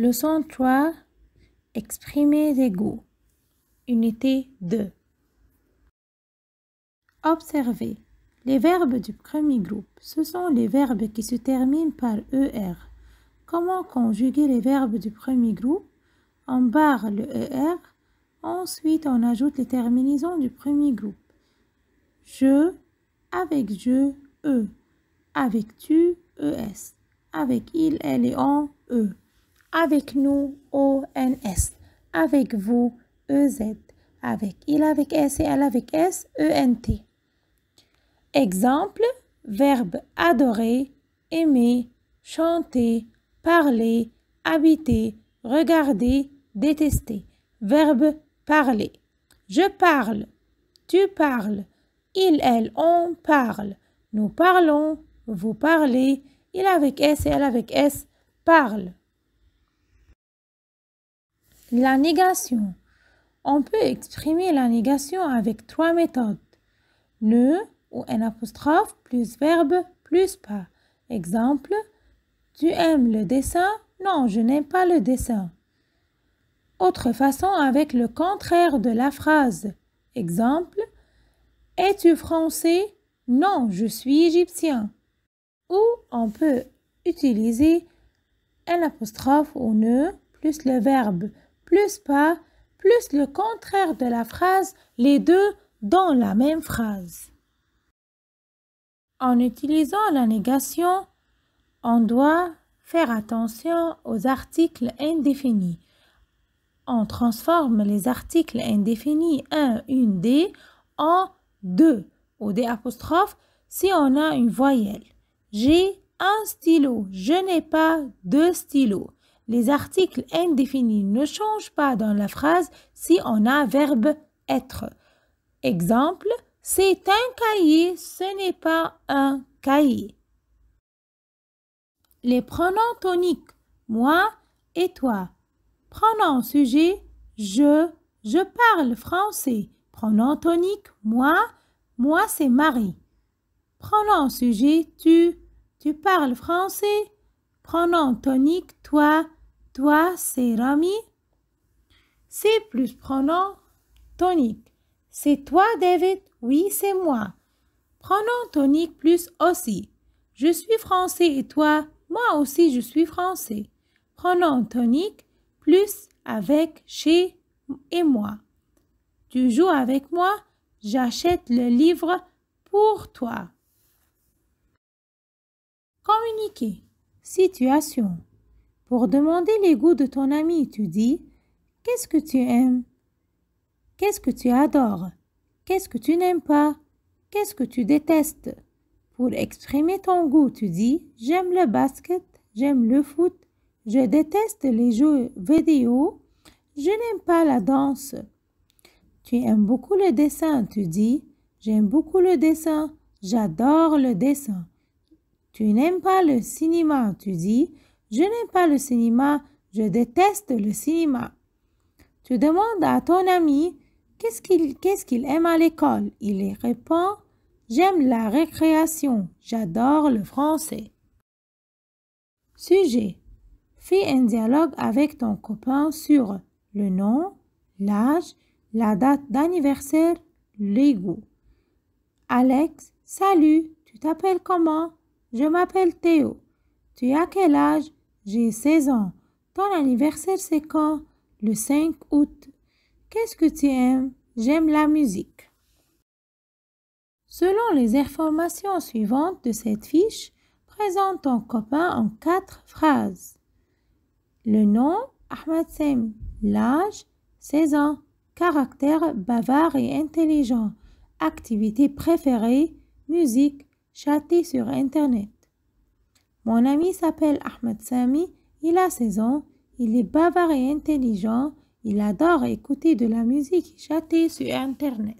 Leçon 3. Exprimer des goûts. Unité 2. Observez. Les verbes du premier groupe, ce sont les verbes qui se terminent par ER. Comment conjuguer les verbes du premier groupe On barre le ER, ensuite on ajoute les terminaisons du premier groupe. Je avec je, E. Avec tu, ES. Avec il, elle et on, E. Avec nous, O-N-S. Avec vous, E-Z. Avec il avec S et elle avec S, E-N-T. Exemple, verbe adorer, aimer, chanter, parler, habiter, regarder, détester. Verbe parler. Je parle, tu parles, il, elle, on parle, nous parlons, vous parlez, il avec S et elle avec S parle. La négation. On peut exprimer la négation avec trois méthodes. Ne ou un apostrophe plus verbe plus pas. Exemple, tu aimes le dessin Non, je n'aime pas le dessin. Autre façon avec le contraire de la phrase. Exemple, es-tu français Non, je suis égyptien. Ou on peut utiliser un apostrophe ou ne plus le verbe plus pas plus le contraire de la phrase, les deux dans la même phrase. En utilisant la négation, on doit faire attention aux articles indéfinis. On transforme les articles indéfinis 1, une, D en deux ou des apostrophes si on a une voyelle. J'ai un stylo, je n'ai pas deux stylos. Les articles indéfinis ne changent pas dans la phrase si on a verbe être. Exemple, c'est un cahier, ce n'est pas un cahier. Les pronoms toniques, moi et toi. Pronom sujet, je, je parle français. Pronom tonique, moi, moi c'est Marie. Pronom sujet, tu, tu parles français. Pronom tonique, toi, toi, c'est Rami. C'est plus pronom tonique. C'est toi, David Oui, c'est moi. Pronom tonique plus aussi. Je suis français et toi Moi aussi, je suis français. Pronom tonique plus avec, chez et moi. Tu joues avec moi J'achète le livre pour toi. Communiquer. Situation. Pour demander les goûts de ton ami, tu dis Qu'est-ce que tu aimes Qu'est-ce que tu adores Qu'est-ce que tu n'aimes pas Qu'est-ce que tu détestes Pour exprimer ton goût, tu dis J'aime le basket, j'aime le foot, je déteste les jeux vidéo, je n'aime pas la danse. Tu aimes beaucoup le dessin, tu dis J'aime beaucoup le dessin, j'adore le dessin. Tu n'aimes pas le cinéma, tu dis je n'aime pas le cinéma, je déteste le cinéma. Tu demandes à ton ami qu'est-ce qu'il aime à l'école. Il répond J'aime la récréation, j'adore le français. Sujet Fais un dialogue avec ton copain sur le nom, l'âge, la date d'anniversaire, les Alex, salut, tu t'appelles comment Je m'appelle Théo. Tu as quel âge j'ai 16 ans. Ton anniversaire, c'est quand Le 5 août. Qu'est-ce que tu aimes J'aime la musique. Selon les informations suivantes de cette fiche, présente ton copain en quatre phrases. Le nom, Ahmad Sem, L'âge, 16 ans. Caractère bavard et intelligent. Activité préférée, musique, châti sur Internet. Mon ami s'appelle Ahmed Sami, il a 16 ans, il est bavard et intelligent, il adore écouter de la musique chatée sur Internet.